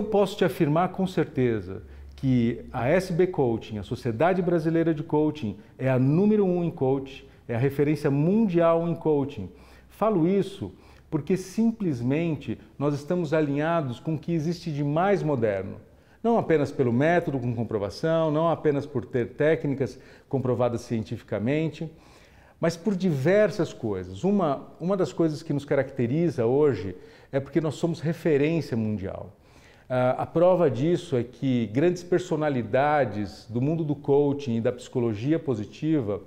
eu posso te afirmar com certeza que a SB Coaching, a Sociedade Brasileira de Coaching, é a número um em coaching, é a referência mundial em coaching. Falo isso porque simplesmente nós estamos alinhados com o que existe de mais moderno. Não apenas pelo método com comprovação, não apenas por ter técnicas comprovadas cientificamente, mas por diversas coisas. Uma, uma das coisas que nos caracteriza hoje é porque nós somos referência mundial. Ah, a prova disso é que grandes personalidades do mundo do coaching e da psicologia positiva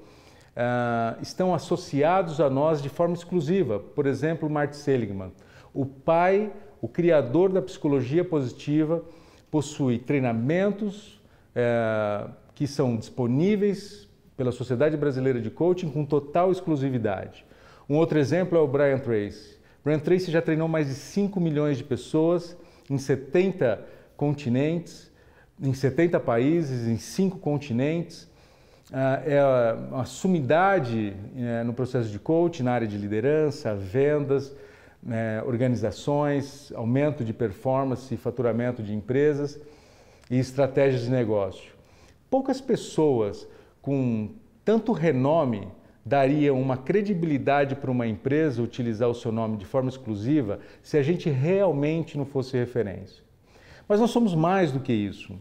ah, estão associados a nós de forma exclusiva. Por exemplo, Martin Seligman, o pai, o criador da psicologia positiva, possui treinamentos eh, que são disponíveis pela Sociedade Brasileira de Coaching com total exclusividade. Um outro exemplo é o Brian Tracy. Brian Tracy já treinou mais de 5 milhões de pessoas em 70 continentes, em 70 países, em cinco continentes. Ah, é uma sumidade né, no processo de coaching, na área de liderança, vendas, né, organizações, aumento de performance e faturamento de empresas e estratégias de negócio. Poucas pessoas com tanto renome daria uma credibilidade para uma empresa utilizar o seu nome de forma exclusiva se a gente realmente não fosse referência. Mas nós somos mais do que isso.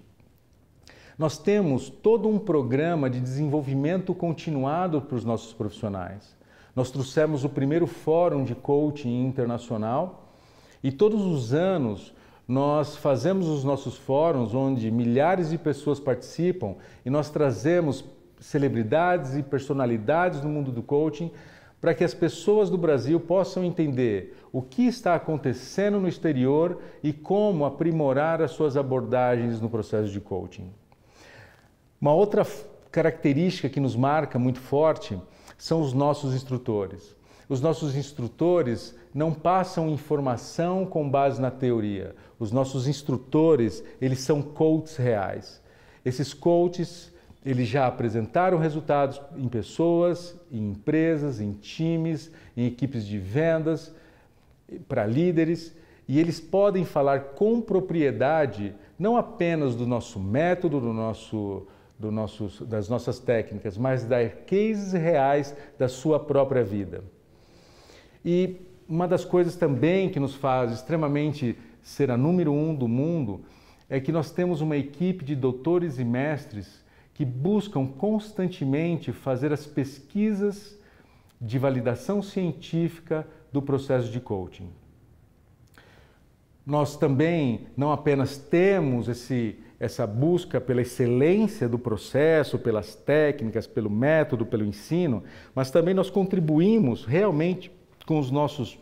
Nós temos todo um programa de desenvolvimento continuado para os nossos profissionais. Nós trouxemos o primeiro fórum de coaching internacional e todos os anos nós fazemos os nossos fóruns onde milhares de pessoas participam e nós trazemos celebridades e personalidades no mundo do coaching para que as pessoas do Brasil possam entender o que está acontecendo no exterior e como aprimorar as suas abordagens no processo de coaching. Uma outra característica que nos marca muito forte são os nossos instrutores. Os nossos instrutores não passam informação com base na teoria. Os nossos instrutores, eles são coaches reais. Esses coaches eles já apresentaram resultados em pessoas, em empresas, em times, em equipes de vendas, para líderes, e eles podem falar com propriedade não apenas do nosso método, do nosso, do nosso, das nossas técnicas, mas dar cases reais da sua própria vida. E uma das coisas também que nos faz extremamente ser a número um do mundo é que nós temos uma equipe de doutores e mestres que buscam constantemente fazer as pesquisas de validação científica do processo de coaching. Nós também não apenas temos esse, essa busca pela excelência do processo, pelas técnicas, pelo método, pelo ensino, mas também nós contribuímos realmente com os nossos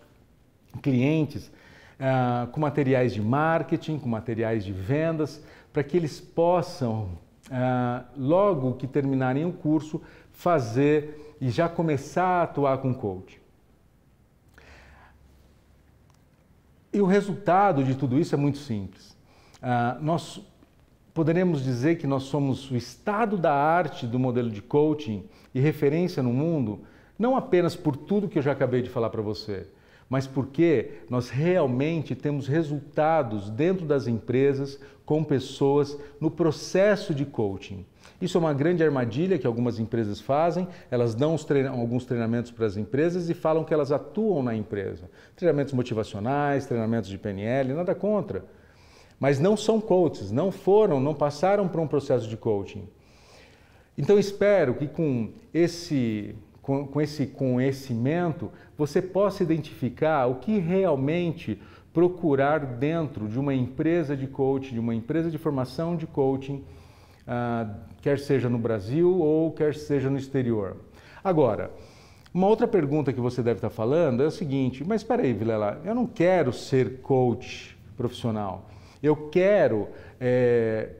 clientes ah, com materiais de marketing, com materiais de vendas, para que eles possam ah, logo que terminarem o curso, fazer e já começar a atuar com coach. E o resultado de tudo isso é muito simples. Ah, nós poderemos dizer que nós somos o estado da arte do modelo de coaching e referência no mundo, não apenas por tudo que eu já acabei de falar para você, mas porque nós realmente temos resultados dentro das empresas com pessoas no processo de coaching. Isso é uma grande armadilha que algumas empresas fazem. Elas dão treina alguns treinamentos para as empresas e falam que elas atuam na empresa. Treinamentos motivacionais, treinamentos de PNL, nada contra. Mas não são coaches, não foram, não passaram por um processo de coaching. Então espero que com esse com, com esse conhecimento, você possa identificar o que realmente procurar dentro de uma empresa de coaching, de uma empresa de formação de coaching, uh, quer seja no Brasil ou quer seja no exterior. Agora, uma outra pergunta que você deve estar tá falando é o seguinte: mas espera aí, Vilela, eu não quero ser coach profissional. Eu quero é,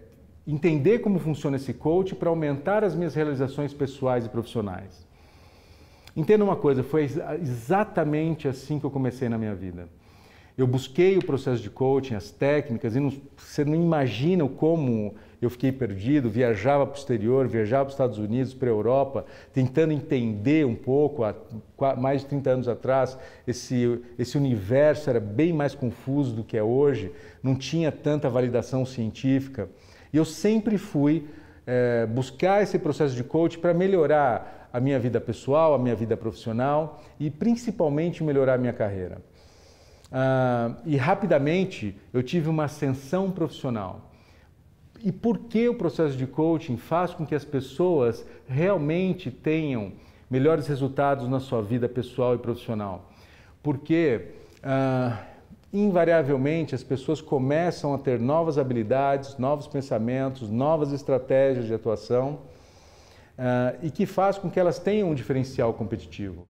entender como funciona esse coach para aumentar as minhas realizações pessoais e profissionais. Entenda uma coisa, foi exatamente assim que eu comecei na minha vida. Eu busquei o processo de coaching, as técnicas, e não, você não imagina como eu fiquei perdido, viajava para o exterior, viajava para os Estados Unidos, para a Europa, tentando entender um pouco, há mais de 30 anos atrás, esse, esse universo era bem mais confuso do que é hoje, não tinha tanta validação científica. E eu sempre fui é, buscar esse processo de coach para melhorar a minha vida pessoal, a minha vida profissional e principalmente melhorar a minha carreira. Ah, e rapidamente eu tive uma ascensão profissional. E por que o processo de coaching faz com que as pessoas realmente tenham melhores resultados na sua vida pessoal e profissional? Porque ah, invariavelmente as pessoas começam a ter novas habilidades, novos pensamentos, novas estratégias de atuação uh, e que faz com que elas tenham um diferencial competitivo.